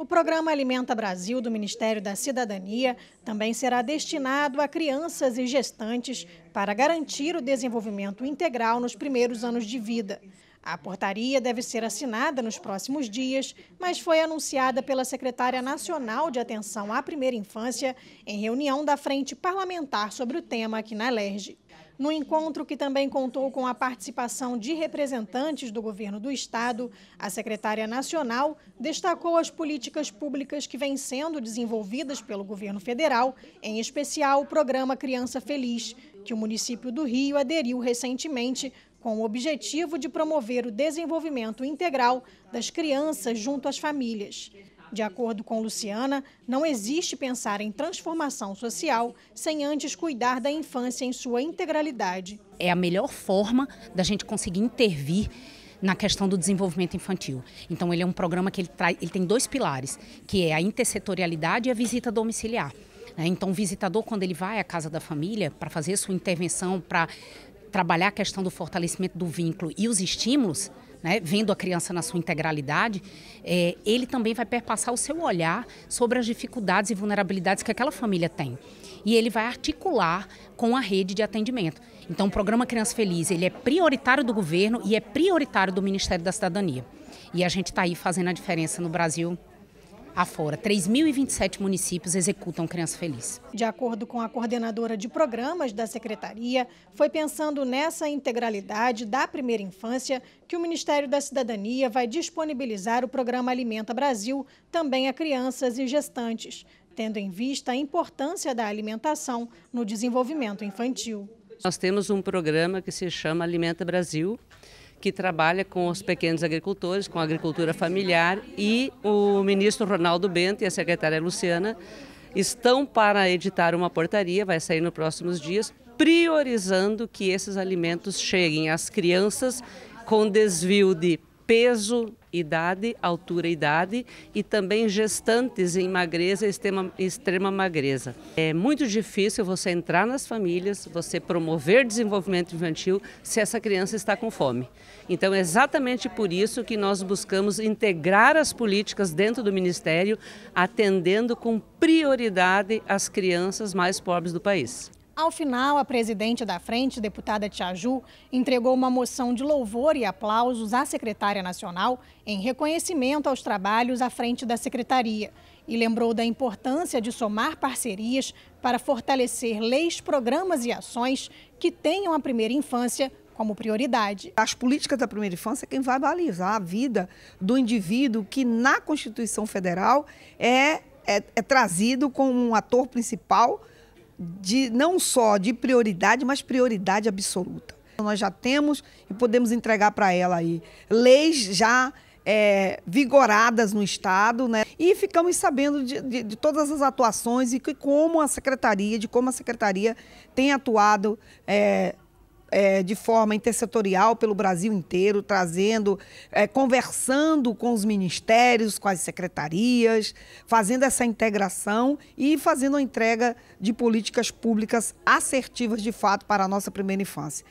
O programa Alimenta Brasil do Ministério da Cidadania também será destinado a crianças e gestantes para garantir o desenvolvimento integral nos primeiros anos de vida. A portaria deve ser assinada nos próximos dias, mas foi anunciada pela secretária nacional de Atenção à Primeira Infância em reunião da Frente Parlamentar sobre o tema aqui na LERJ. No encontro, que também contou com a participação de representantes do governo do Estado, a secretária nacional destacou as políticas públicas que vêm sendo desenvolvidas pelo governo federal, em especial o programa Criança Feliz, que o município do Rio aderiu recentemente com o objetivo de promover o desenvolvimento integral das crianças junto às famílias. De acordo com Luciana, não existe pensar em transformação social sem antes cuidar da infância em sua integralidade. É a melhor forma da gente conseguir intervir na questão do desenvolvimento infantil. Então ele é um programa que ele, trai, ele tem dois pilares, que é a intersetorialidade e a visita domiciliar. Né? Então o visitador, quando ele vai à casa da família para fazer sua intervenção, para trabalhar a questão do fortalecimento do vínculo e os estímulos, né, vendo a criança na sua integralidade, é, ele também vai perpassar o seu olhar sobre as dificuldades e vulnerabilidades que aquela família tem. E ele vai articular com a rede de atendimento. Então, o programa Criança Feliz ele é prioritário do governo e é prioritário do Ministério da Cidadania. E a gente está aí fazendo a diferença no Brasil afora. 3.027 municípios executam Criança Feliz. De acordo com a coordenadora de programas da Secretaria, foi pensando nessa integralidade da primeira infância que o Ministério da Cidadania vai disponibilizar o programa Alimenta Brasil também a crianças e gestantes, tendo em vista a importância da alimentação no desenvolvimento infantil. Nós temos um programa que se chama Alimenta Brasil, que trabalha com os pequenos agricultores, com a agricultura familiar, e o ministro Ronaldo Bento e a secretária Luciana estão para editar uma portaria, vai sair nos próximos dias, priorizando que esses alimentos cheguem às crianças com desvio de peso, idade, altura e idade e também gestantes em magreza e extrema, extrema magreza. É muito difícil você entrar nas famílias, você promover desenvolvimento infantil se essa criança está com fome. Então é exatamente por isso que nós buscamos integrar as políticas dentro do Ministério, atendendo com prioridade as crianças mais pobres do país. Ao final, a presidente da frente, deputada Tiaju, entregou uma moção de louvor e aplausos à secretária nacional em reconhecimento aos trabalhos à frente da secretaria e lembrou da importância de somar parcerias para fortalecer leis, programas e ações que tenham a primeira infância como prioridade. As políticas da primeira infância é quem vai balizar a vida do indivíduo que na Constituição Federal é, é, é trazido como um ator principal de não só de prioridade, mas prioridade absoluta. Então, nós já temos e podemos entregar para ela aí leis já é, vigoradas no Estado, né? E ficamos sabendo de, de, de todas as atuações e que, como a Secretaria, de como a Secretaria tem atuado é, é, de forma intersetorial pelo Brasil inteiro, trazendo, é, conversando com os ministérios, com as secretarias, fazendo essa integração e fazendo a entrega de políticas públicas assertivas de fato para a nossa primeira infância.